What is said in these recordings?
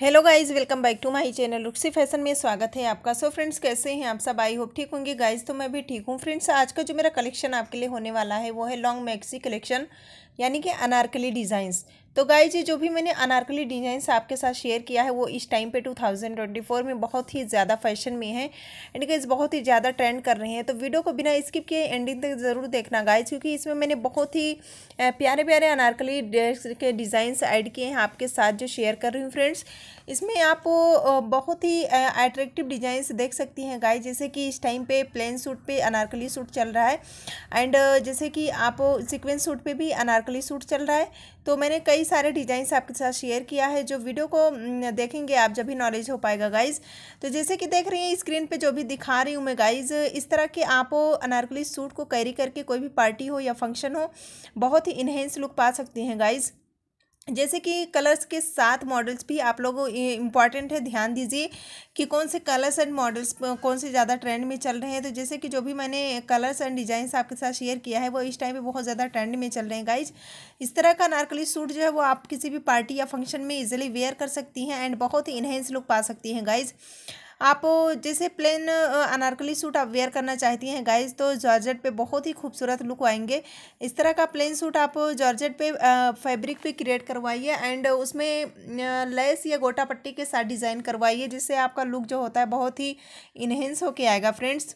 hello guys welcome back to my channel Ruksi fashion में स्वागत है आपका सो फ्रेंड्स कैसे हैं आप सब आई होप ठीक होंगे गाइस तो मैं भी ठीक हूँ फ्रेंड्स आज का जो मेरा कलेक्शन आपके लिए होने वाला है वो है लॉन्ग मैक्सी कलेक्शन यानी कि अनारकली डिज़ाइंस तो गाइज ये जो भी मैंने अनारकली डिज़ाइंस आपके साथ शेयर किया है वो इस टाइम पे 2024 में बहुत ही ज़्यादा फैशन में है एंड गाइज बहुत ही ज़्यादा ट्रेंड कर रहे हैं तो वीडियो को बिना स्किप किए एंडिंग तक ज़रूर देखना गाइज क्योंकि इसमें मैंने बहुत ही प्यारे प्यारे अनारकली ड्रेस के डिज़ाइंस ऐड किए हैं आपके साथ जो शेयर कर रही हूँ फ्रेंड्स इसमें आप बहुत ही अट्रैक्टिव डिज़ाइंस देख सकती हैं गाइज जैसे कि इस टाइम पर प्लेन सूट पर अनारकली सूट चल रहा है एंड जैसे कि आप सिक्वेंस सूट पर भी अनार अनारकली सूट चल रहा है तो मैंने कई सारे डिजाइंस आपके साथ शेयर किया है जो वीडियो को देखेंगे आप जब भी नॉलेज हो पाएगा गाइज़ तो जैसे कि देख रही हैं स्क्रीन पे जो भी दिखा रही हूँ मैं गाइज़ इस तरह के आप अनारकली सूट को कैरी करके कोई भी पार्टी हो या फंक्शन हो बहुत ही इन्हेंस लुक पा सकती हैं गाइज़ जैसे कि कलर्स के साथ मॉडल्स भी आप लोगों इम्पॉर्टेंट है ध्यान दीजिए कि कौन से कलर्स एंड मॉडल्स कौन से ज़्यादा ट्रेंड में चल रहे हैं तो जैसे कि जो भी मैंने कलर्स एंड डिज़ाइंस आपके साथ शेयर किया है वो इस टाइम पे बहुत ज़्यादा ट्रेंड में चल रहे हैं गाइज इस तरह का नारकली सूट जो है वो आप किसी भी पार्टी या फंक्शन में ईजिली वेयर कर सकती हैं एंड बहुत ही इन्हेंस लुक पा सकती हैं गाइज़ आप जैसे प्लेन अनारकली सूट आप वेयर करना चाहती हैं गाइज तो जॉर्जेट पे बहुत ही खूबसूरत लुक आएंगे इस तरह का प्लेन सूट आप जॉर्जेट पे फैब्रिक पे क्रिएट करवाइए एंड उसमें लेस या गोटा पट्टी के साथ डिज़ाइन करवाइए जिससे आपका लुक जो होता है बहुत ही इन्हेंस होके आएगा फ्रेंड्स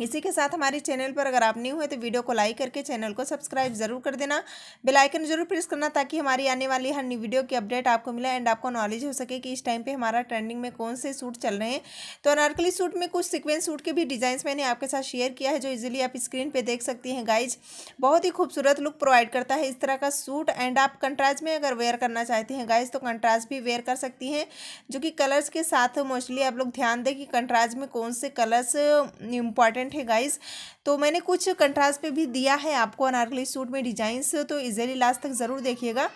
इसी के साथ हमारे चैनल पर अगर आप नहीं हुए तो वीडियो को लाइक करके चैनल को सब्सक्राइब जरूर कर देना बेल आइकन जरूर प्रेस करना ताकि हमारी आने वाली हर न्यू वीडियो की अपडेट आपको मिले एंड आपको नॉलेज हो सके कि इस टाइम पे हमारा ट्रेंडिंग में कौन से सूट चल रहे हैं तो अनारकली सूट में कुछ सिक्वेंस सूट के भी डिज़ाइन मैंने आपके साथ शेयर किया है जो इजिली आप स्क्रीन पर देख सकती हैं गाइज बहुत ही खूबसूरत लुक प्रोवाइड करता है इस तरह का सूट एंड आप कंट्राज में अगर वेयर करना चाहती हैं गाइज तो कंट्राज भी वेयर कर सकती हैं जो कि कलर्स के साथ मोस्टली आप लोग ध्यान दें कि कंट्राज में कौन से कलर्स इंपॉर्टेंट डिफरेंट है गाइज तो मैंने कुछ कंट्रास्ट पे भी दिया है आपको अनारकली सूट में डिजाइंस तो इजिली लास्ट तक ज़रूर देखिएगा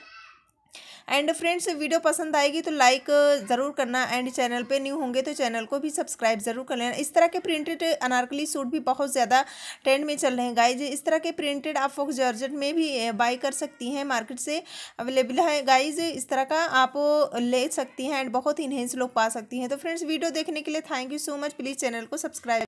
एंड फ्रेंड्स वीडियो पसंद आएगी तो लाइक uh, ज़रूर करना एंड चैनल पे न्यू होंगे तो चैनल को भी सब्सक्राइब ज़रूर कर लेना इस तरह के प्रिंटेड अनारकली सूट भी बहुत ज़्यादा ट्रेंड में चल रहे हैं गाइज इस तरह के प्रिंटेड आप फोक जॉर्जेट में भी बाई uh, कर सकती हैं मार्केट से अवेलेबल है गाइज इस तरह का आप uh, ले सकती हैं एंड बहुत इन्हेंस लोग पा सकती हैं तो फ्रेंड्स वीडियो देखने के लिए thank you so much please channel को सब्सक्राइब